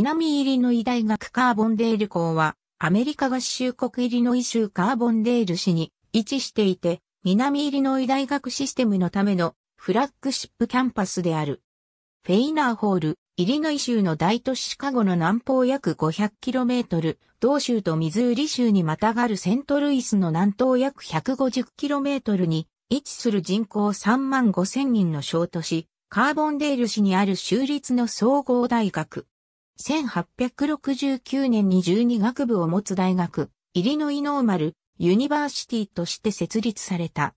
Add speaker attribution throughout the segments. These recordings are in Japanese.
Speaker 1: 南イリノイ大学カーボンデール校は、アメリカ合衆国イリノイ州カーボンデール市に位置していて、南イリノイ大学システムのためのフラッグシップキャンパスである。フェイナーホール、イリノイ州の大都市シカゴの南方約 500km、同州とミズーリ州にまたがるセントルイスの南東約 150km に位置する人口3万5 0 0 0人の小都市、カーボンデール市にある州立の総合大学。1869年に12学部を持つ大学、イリノイノーマル、ユニバーシティとして設立された。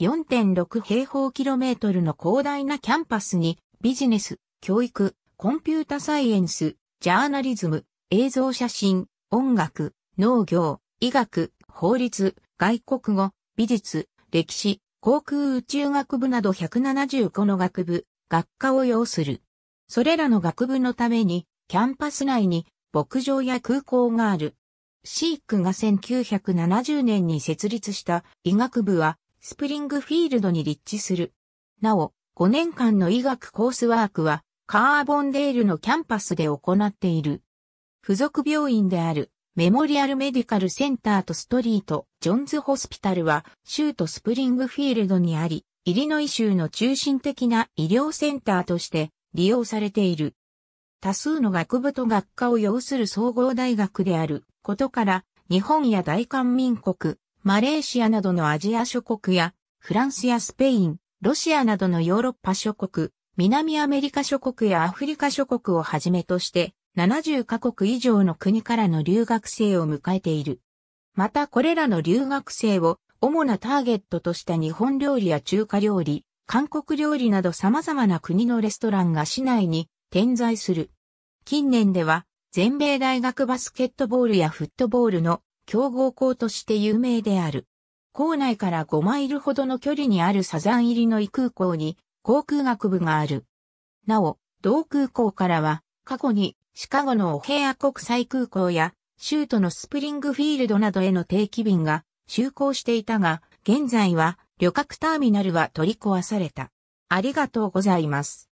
Speaker 1: 4.6平方キロメートルの広大なキャンパスにビジネス、教育、コンピュータサイエンス、ジャーナリズム、映像写真、音楽、農業、医学、法律、外国語、美術、歴史、航空宇宙学部など175の学部、学科を要する。それらの学部のために、キャンパス内に牧場や空港がある。シークが1970年に設立した医学部は、スプリングフィールドに立地する。なお、5年間の医学コースワークは、カーボンデールのキャンパスで行っている。付属病院であるメモリアルメディカルセンターとストリート、ジョンズホスピタルは、州都スプリングフィールドにあり、イリノイ州の中心的な医療センターとして利用されている。多数の学部と学科を要する総合大学であることから、日本や大韓民国、マレーシアなどのアジア諸国や、フランスやスペイン、ロシアなどのヨーロッパ諸国、南アメリカ諸国やアフリカ諸国をはじめとして、70カ国以上の国からの留学生を迎えている。またこれらの留学生を主なターゲットとした日本料理や中華料理、韓国料理など様々な国のレストランが市内に点在する。近年では全米大学バスケットボールやフットボールの強豪校として有名である。校内から5マイルほどの距離にあるサザン入りの異空港に航空学部がある。なお、同空港からは過去にシカゴのオヘア国際空港や、州都のスプリングフィールドなどへの定期便が就航していたが、現在は旅客ターミナルは取り壊された。ありがとうございます。